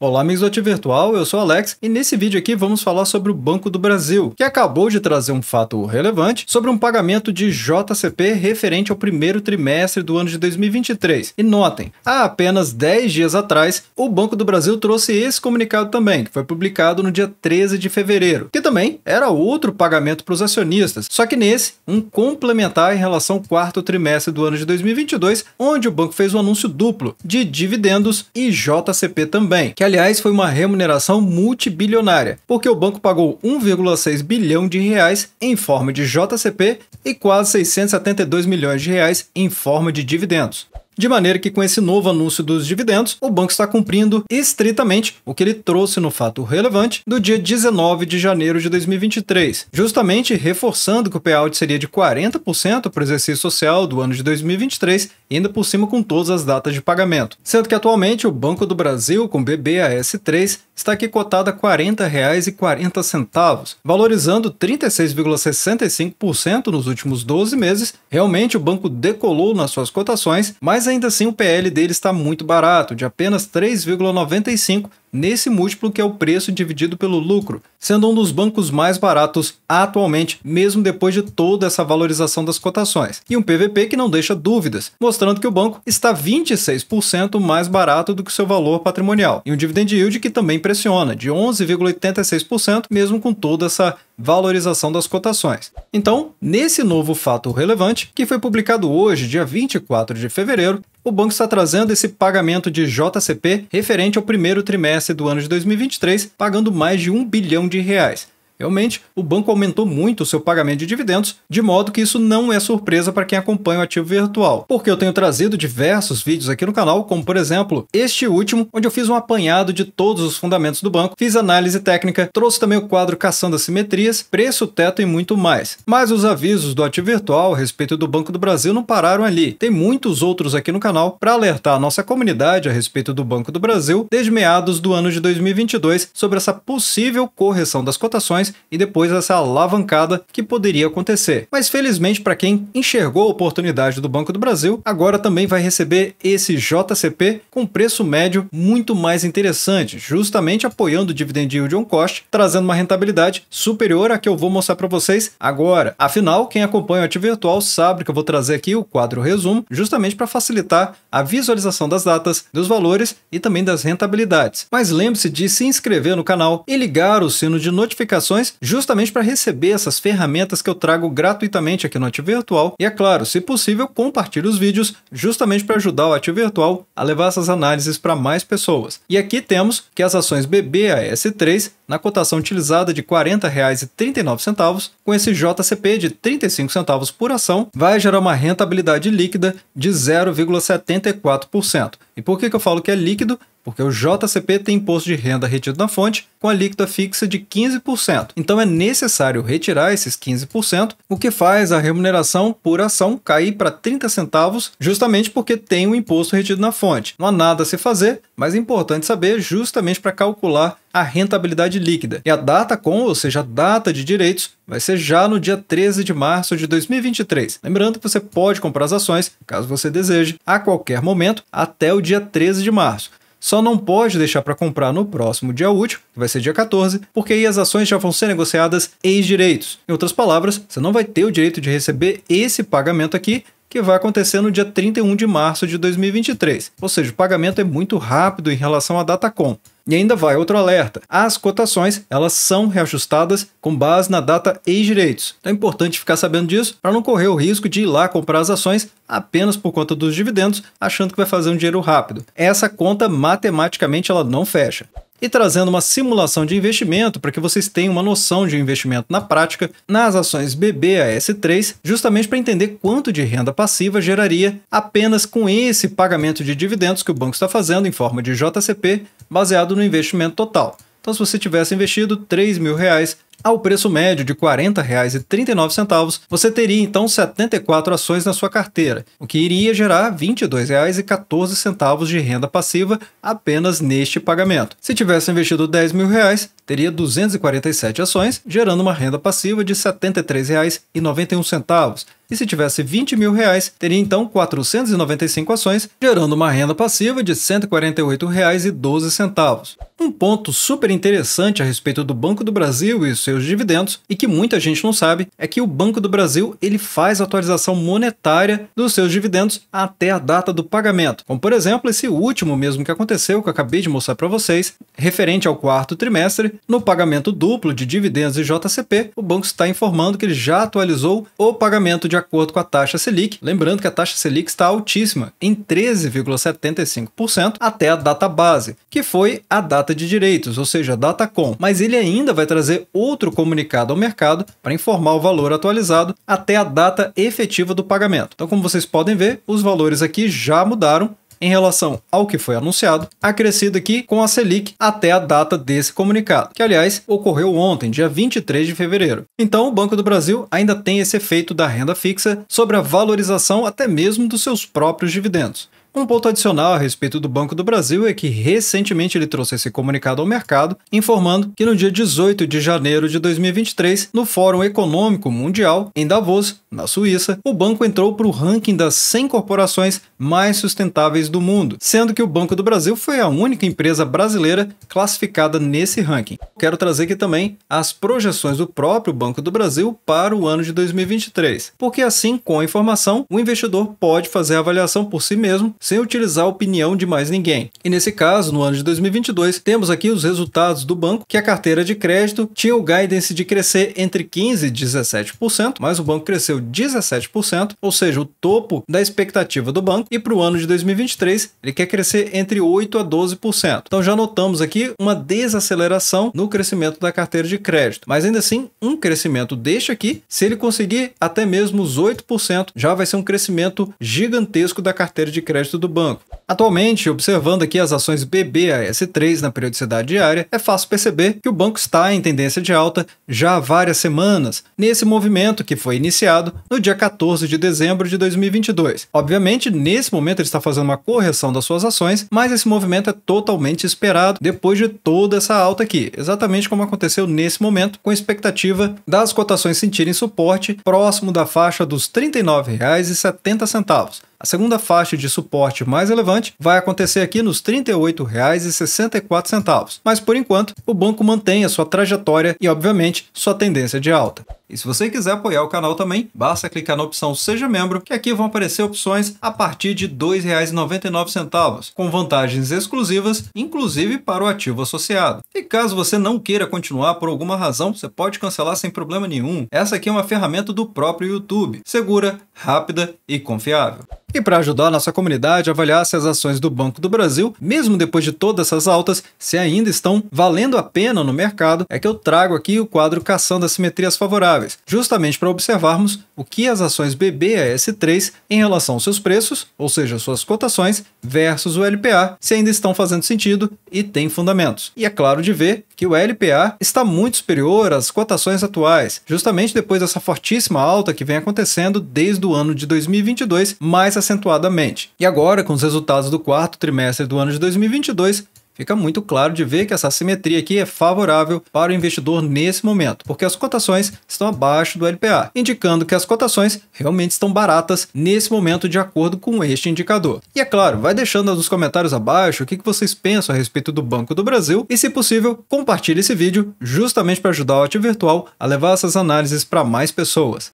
Olá, amigos do Ativo Virtual, eu sou Alex e nesse vídeo aqui vamos falar sobre o Banco do Brasil, que acabou de trazer um fato relevante sobre um pagamento de JCP referente ao primeiro trimestre do ano de 2023. E notem, há apenas 10 dias atrás, o Banco do Brasil trouxe esse comunicado também, que foi publicado no dia 13 de fevereiro, que também era outro pagamento para os acionistas, só que nesse, um complementar em relação ao quarto trimestre do ano de 2022, onde o banco fez um anúncio duplo de dividendos e JCP também, que que aliás foi uma remuneração multibilionária, porque o banco pagou 1,6 bilhão de reais em forma de JCP e quase 672 milhões de reais em forma de dividendos. De maneira que, com esse novo anúncio dos dividendos, o banco está cumprindo estritamente o que ele trouxe no fato relevante do dia 19 de janeiro de 2023, justamente reforçando que o payout seria de 40% para o exercício social do ano de 2023, ainda por cima com todas as datas de pagamento. Sendo que atualmente o Banco do Brasil, com BBAS3, está aqui cotado a R$ 40,40, valorizando 36,65% nos últimos 12 meses. Realmente o banco decolou nas suas cotações, mas mas ainda assim o PL dele está muito barato, de apenas 3,95 nesse múltiplo que é o preço dividido pelo lucro, sendo um dos bancos mais baratos atualmente, mesmo depois de toda essa valorização das cotações. E um PVP que não deixa dúvidas, mostrando que o banco está 26% mais barato do que seu valor patrimonial. E um dividend yield que também pressiona, de 11,86%, mesmo com toda essa valorização das cotações. Então, nesse novo fato relevante, que foi publicado hoje, dia 24 de fevereiro, o banco está trazendo esse pagamento de JCP referente ao primeiro trimestre do ano de 2023, pagando mais de um bilhão de reais. Realmente, o banco aumentou muito o seu pagamento de dividendos, de modo que isso não é surpresa para quem acompanha o ativo virtual, porque eu tenho trazido diversos vídeos aqui no canal, como por exemplo este último, onde eu fiz um apanhado de todos os fundamentos do banco, fiz análise técnica, trouxe também o quadro caçando assimetrias, preço, teto e muito mais. Mas os avisos do ativo virtual a respeito do Banco do Brasil não pararam ali. Tem muitos outros aqui no canal para alertar a nossa comunidade a respeito do Banco do Brasil desde meados do ano de 2022 sobre essa possível correção das cotações ações e depois essa alavancada que poderia acontecer. Mas felizmente para quem enxergou a oportunidade do Banco do Brasil, agora também vai receber esse JCP com preço médio muito mais interessante, justamente apoiando o dividend yield on cost, trazendo uma rentabilidade superior à que eu vou mostrar para vocês agora. Afinal, quem acompanha o Ativo Virtual sabe que eu vou trazer aqui o quadro resumo, justamente para facilitar a visualização das datas, dos valores e também das rentabilidades. Mas lembre-se de se inscrever no canal e ligar o sino de notificações informações, justamente para receber essas ferramentas que eu trago gratuitamente aqui no Ativo Virtual. E é claro, se possível, compartilhe os vídeos justamente para ajudar o Ativo Virtual a levar essas análises para mais pessoas. E aqui temos que as ações BBAS3 na cotação utilizada de R$ 40,39, com esse JCP de 35 centavos por ação, vai gerar uma rentabilidade líquida de 0,74%. E por que, que eu falo que é líquido? porque o JCP tem imposto de renda retido na fonte com a alíquota fixa de 15%. Então é necessário retirar esses 15%, o que faz a remuneração por ação cair para 30 centavos, justamente porque tem o um imposto retido na fonte. Não há nada a se fazer, mas é importante saber justamente para calcular a rentabilidade líquida. E a data com, ou seja, a data de direitos, vai ser já no dia 13 de março de 2023. Lembrando que você pode comprar as ações, caso você deseje, a qualquer momento até o dia 13 de março. Só não pode deixar para comprar no próximo dia útil, que vai ser dia 14, porque aí as ações já vão ser negociadas ex-direitos. Em outras palavras, você não vai ter o direito de receber esse pagamento aqui que vai acontecer no dia 31 de março de 2023. Ou seja, o pagamento é muito rápido em relação à data com. E ainda vai outro alerta. As cotações, elas são reajustadas com base na data e direitos. Então é importante ficar sabendo disso para não correr o risco de ir lá comprar as ações apenas por conta dos dividendos, achando que vai fazer um dinheiro rápido. Essa conta matematicamente ela não fecha e trazendo uma simulação de investimento para que vocês tenham uma noção de investimento na prática nas ações BBAS3, justamente para entender quanto de renda passiva geraria apenas com esse pagamento de dividendos que o banco está fazendo em forma de JCP, baseado no investimento total. Então, se você tivesse investido 3 mil reais, ao preço médio de R$ 40,39, você teria então 74 ações na sua carteira, o que iria gerar R$ 22,14 de renda passiva apenas neste pagamento. Se tivesse investido R$ 10 mil, reais, teria 247 ações, gerando uma renda passiva de R$ 73,91. E se tivesse 20 mil reais, teria então 495 ações, gerando uma renda passiva de R$ 148,12. Um ponto super interessante a respeito do Banco do Brasil e seus dividendos e que muita gente não sabe é que o Banco do Brasil ele faz atualização monetária dos seus dividendos até a data do pagamento. Como por exemplo, esse último mesmo que aconteceu, que eu acabei de mostrar para vocês, referente ao quarto trimestre, no pagamento duplo de dividendos e JCP, o banco está informando que ele já atualizou o pagamento de acordo com a taxa Selic, lembrando que a taxa Selic está altíssima, em 13,75% até a data base, que foi a data de direitos, ou seja, a data com. Mas ele ainda vai trazer outro outro comunicado ao mercado para informar o valor atualizado até a data efetiva do pagamento. Então, como vocês podem ver, os valores aqui já mudaram em relação ao que foi anunciado, acrescido aqui com a Selic até a data desse comunicado, que aliás ocorreu ontem, dia 23 de fevereiro. Então, o Banco do Brasil ainda tem esse efeito da renda fixa sobre a valorização até mesmo dos seus próprios dividendos. Um ponto adicional a respeito do Banco do Brasil é que recentemente ele trouxe esse comunicado ao mercado, informando que no dia 18 de janeiro de 2023, no Fórum Econômico Mundial, em Davos, na Suíça, o banco entrou para o ranking das 100 corporações mais sustentáveis do mundo, sendo que o Banco do Brasil foi a única empresa brasileira classificada nesse ranking. Quero trazer aqui também as projeções do próprio Banco do Brasil para o ano de 2023, porque assim, com a informação, o investidor pode fazer a avaliação por si mesmo sem utilizar a opinião de mais ninguém. E nesse caso, no ano de 2022, temos aqui os resultados do banco, que a carteira de crédito tinha o guidance de crescer entre 15% e 17%, mas o banco cresceu 17%, ou seja, o topo da expectativa do banco, e para o ano de 2023 ele quer crescer entre 8% a 12%. Então já notamos aqui uma desaceleração no crescimento da carteira de crédito, mas ainda assim um crescimento deste aqui, se ele conseguir até mesmo os 8%, já vai ser um crescimento gigantesco da carteira de crédito crédito do banco. Atualmente, observando aqui as ações BBAS3 na periodicidade diária, é fácil perceber que o banco está em tendência de alta já há várias semanas, nesse movimento que foi iniciado no dia 14 de dezembro de 2022. Obviamente, nesse momento ele está fazendo uma correção das suas ações, mas esse movimento é totalmente esperado depois de toda essa alta aqui, exatamente como aconteceu nesse momento, com expectativa das cotações sentirem suporte próximo da faixa dos R$ 39,70. A segunda faixa de suporte mais elevada relevante vai acontecer aqui nos R$ 38,64, mas por enquanto o banco mantém a sua trajetória e, obviamente, sua tendência de alta. E se você quiser apoiar o canal também, basta clicar na opção Seja Membro, que aqui vão aparecer opções a partir de R$ 2,99, com vantagens exclusivas, inclusive para o ativo associado. E caso você não queira continuar por alguma razão, você pode cancelar sem problema nenhum. Essa aqui é uma ferramenta do próprio YouTube, segura, rápida e confiável. E para ajudar a nossa comunidade a avaliar se as ações do Banco do Brasil, mesmo depois de todas essas altas, se ainda estão valendo a pena no mercado, é que eu trago aqui o quadro Caçando Simetrias Favoráveis variáveis, justamente para observarmos o que as ações BBAS3 em relação aos seus preços, ou seja, suas cotações, versus o LPA, se ainda estão fazendo sentido e têm fundamentos. E é claro de ver que o LPA está muito superior às cotações atuais, justamente depois dessa fortíssima alta que vem acontecendo desde o ano de 2022 mais acentuadamente. E agora, com os resultados do quarto trimestre do ano de 2022, Fica muito claro de ver que essa simetria aqui é favorável para o investidor nesse momento, porque as cotações estão abaixo do LPA, indicando que as cotações realmente estão baratas nesse momento de acordo com este indicador. E é claro, vai deixando nos comentários abaixo o que vocês pensam a respeito do Banco do Brasil e, se possível, compartilhe esse vídeo justamente para ajudar o Ativo Virtual a levar essas análises para mais pessoas.